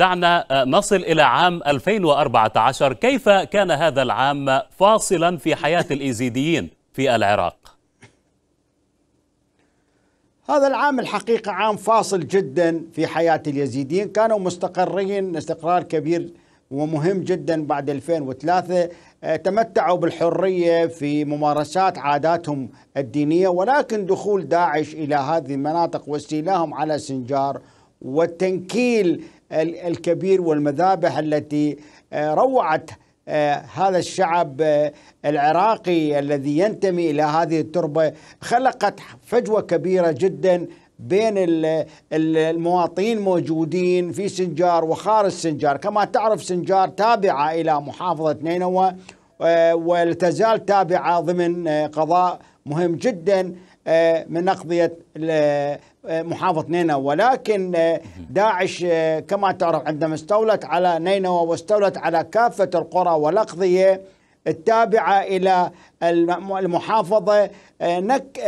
دعنا آه، نصل إلى عام 2014 كيف كان هذا العام فاصلا في حياة الإيزيديين في العراق؟ هذا العام الحقيقة عام فاصل جدا في حياة اليزيديين كانوا مستقرين استقرار كبير ومهم جدا بعد 2003 آه، تمتعوا بالحرية في ممارسات عاداتهم الدينية ولكن دخول داعش إلى هذه المناطق واستيلاهم على سنجار والتنكيل الكبير والمذابح التي آه، روعت آه، هذا الشعب آه، العراقي الذي ينتمي الى هذه التربه خلقت فجوه كبيره جدا بين المواطنين موجودين في سنجار وخارج سنجار كما تعرف سنجار تابعه الى محافظه نينوى ولا تزال تابعه ضمن قضاء مهم جدا آه، من أقضية آه، محافظة نينوى ولكن آه، داعش كما تعرف عندما استولت على نينوى واستولت على كافة القرى والأقضية التابعة إلى المحافظة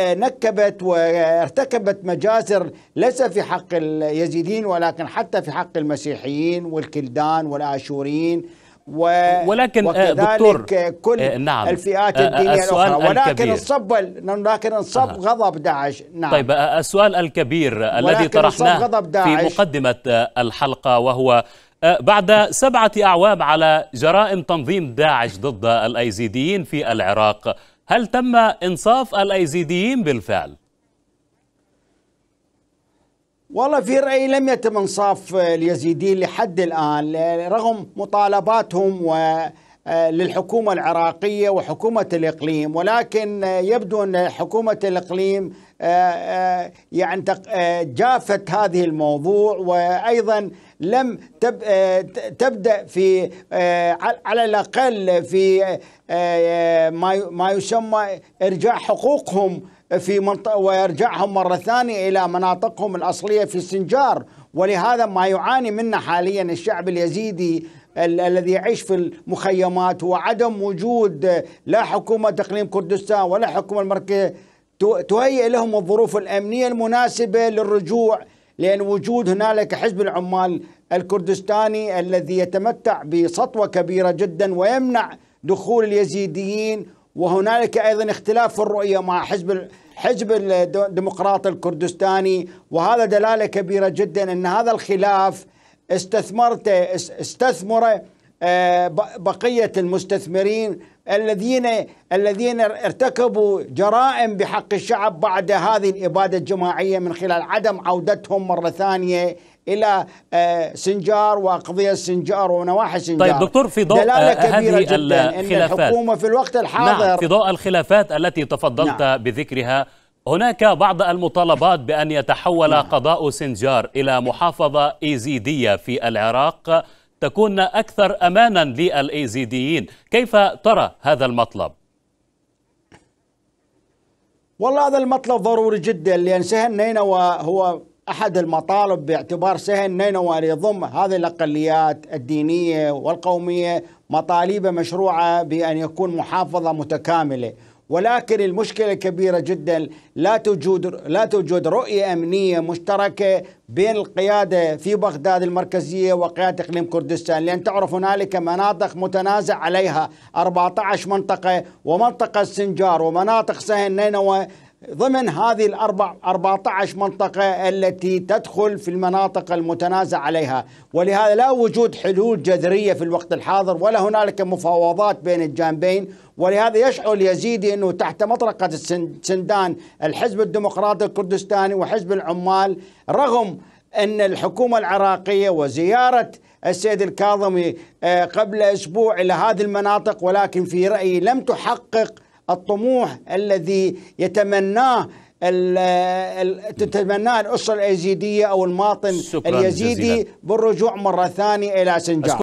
نكبت وارتكبت مجازر ليس في حق اليزيدين ولكن حتى في حق المسيحيين والكلدان والآشوريين و ولكن آه، وكذلك كل آه، نعم الفئات آه، الدينية الأخرى ولكن الصب لكن الصب آه. غضب داعش نعم طيب السؤال الكبير الذي طرحناه في مقدمة الحلقة وهو بعد سبعة أعوام على جرائم تنظيم داعش ضد الأيزيديين في العراق هل تم إنصاف الأيزيديين بالفعل؟ والله في رأيي لم يتم إنصاف اليزيديين لحد الآن رغم مطالباتهم و آه، للحكومة العراقية وحكومة الإقليم ولكن يبدو أن حكومة الإقليم آه، آه، يعني جافت هذه الموضوع وأيضا لم تبدأ في على الأقل في ما يسمى إرجاع حقوقهم في منطقة ويرجعهم مرة ثانية إلى مناطقهم الأصلية في سنجار ولهذا ما يعاني منه حاليا الشعب اليزيدي ال الذي يعيش في المخيمات وعدم وجود لا حكومة تقليم كردستان ولا حكومة المركزية تهيئ لهم الظروف الأمنية المناسبة للرجوع لأن وجود هنالك حزب العمال الكردستاني الذي يتمتع بسطوة كبيرة جدا ويمنع دخول اليزيديين وهنالك ايضا اختلاف في الرؤيه مع حزب حزب الديمقراطي الكردستاني وهذا دلاله كبيره جدا ان هذا الخلاف استثمرته استثمر آه، بقيه المستثمرين الذين الذين ارتكبوا جرائم بحق الشعب بعد هذه الاباده الجماعيه من خلال عدم عودتهم مره ثانيه الى آه، سنجار وقضيه سنجار ونواحي سنجار طيب دكتور في ضوء آه، هذه الخلافات. ان الحكومه في الوقت نعم، الحاضر نعم في ضوء الخلافات التي تفضلت نعم. بذكرها هناك بعض المطالبات بأن يتحول نعم. قضاء سنجار إلى محافظة إيزيدية في العراق تكون أكثر أمانا للإيزيديين كيف ترى هذا المطلب؟ والله هذا المطلب ضروري جدا لأن سهل نينوى هو احد المطالب باعتبار سهل نينوى ليضم هذه الاقليات الدينيه والقوميه مطالب مشروعه بان يكون محافظه متكامله ولكن المشكله كبيره جدا لا توجد لا توجد رؤيه امنيه مشتركه بين القياده في بغداد المركزيه وقياده اقليم كردستان لان تعرف هنالك مناطق متنازع عليها 14 منطقه ومنطقه سنجار ومناطق سهل نينوى ضمن هذه الأربع 14 منطقة التي تدخل في المناطق المتنازع عليها ولهذا لا وجود حلول جذرية في الوقت الحاضر ولا هنالك مفاوضات بين الجانبين ولهذا يشعر اليزيدي أنه تحت مطرقة السندان الحزب الديمقراطي الكردستاني وحزب العمال رغم أن الحكومة العراقية وزيارة السيد الكاظمي آه، قبل أسبوع إلى هذه المناطق ولكن في رأيي لم تحقق الطموح الذي يتمناه تتمناه الاسره اليزيديه او المواطن اليزيدي بالرجوع مره ثانيه الى سنجار